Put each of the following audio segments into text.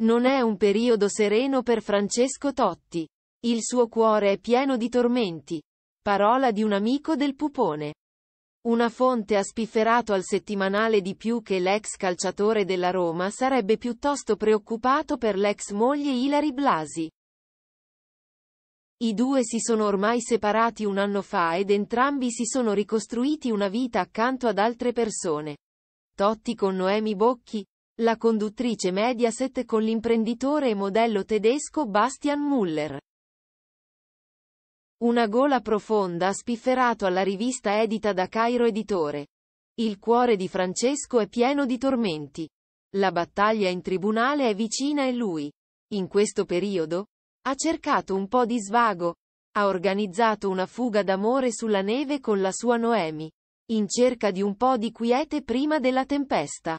Non è un periodo sereno per Francesco Totti. Il suo cuore è pieno di tormenti. Parola di un amico del pupone. Una fonte ha spifferato al settimanale di più che l'ex calciatore della Roma sarebbe piuttosto preoccupato per l'ex moglie Ilari Blasi. I due si sono ormai separati un anno fa ed entrambi si sono ricostruiti una vita accanto ad altre persone. Totti con Noemi Bocchi, la conduttrice Mediaset con l'imprenditore e modello tedesco Bastian Muller. Una gola profonda ha spifferato alla rivista edita da Cairo Editore. Il cuore di Francesco è pieno di tormenti. La battaglia in tribunale è vicina e lui, in questo periodo, ha cercato un po' di svago. Ha organizzato una fuga d'amore sulla neve con la sua Noemi, in cerca di un po' di quiete prima della tempesta.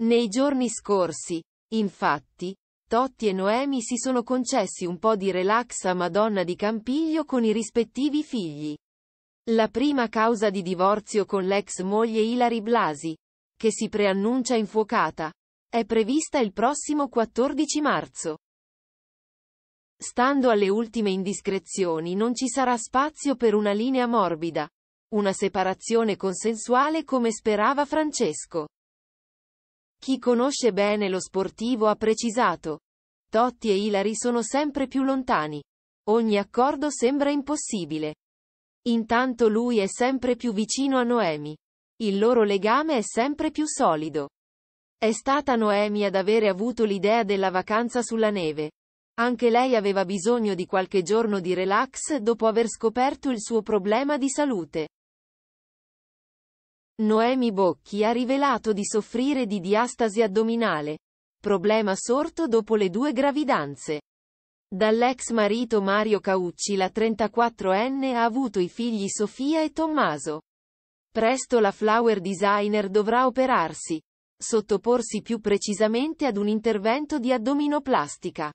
Nei giorni scorsi, infatti, Totti e Noemi si sono concessi un po' di relax a Madonna di Campiglio con i rispettivi figli. La prima causa di divorzio con l'ex moglie Ilari Blasi, che si preannuncia infuocata, è prevista il prossimo 14 marzo. Stando alle ultime indiscrezioni non ci sarà spazio per una linea morbida, una separazione consensuale come sperava Francesco. Chi conosce bene lo sportivo ha precisato. Totti e Ilari sono sempre più lontani. Ogni accordo sembra impossibile. Intanto lui è sempre più vicino a Noemi. Il loro legame è sempre più solido. È stata Noemi ad avere avuto l'idea della vacanza sulla neve. Anche lei aveva bisogno di qualche giorno di relax dopo aver scoperto il suo problema di salute. Noemi Bocchi ha rivelato di soffrire di diastasi addominale, problema sorto dopo le due gravidanze. Dall'ex marito Mario Caucci la 34enne ha avuto i figli Sofia e Tommaso. Presto la flower designer dovrà operarsi, sottoporsi più precisamente ad un intervento di addominoplastica.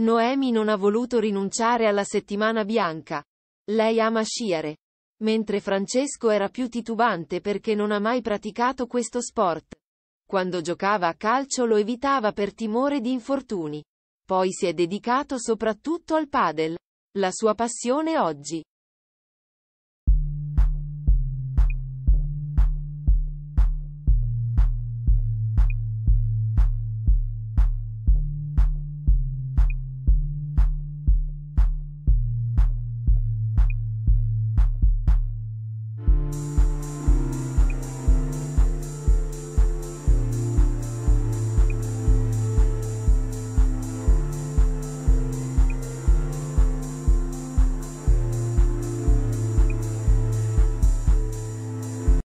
Noemi non ha voluto rinunciare alla settimana bianca. Lei ama sciare, mentre Francesco era più titubante perché non ha mai praticato questo sport. Quando giocava a calcio lo evitava per timore di infortuni. Poi si è dedicato soprattutto al padel. La sua passione oggi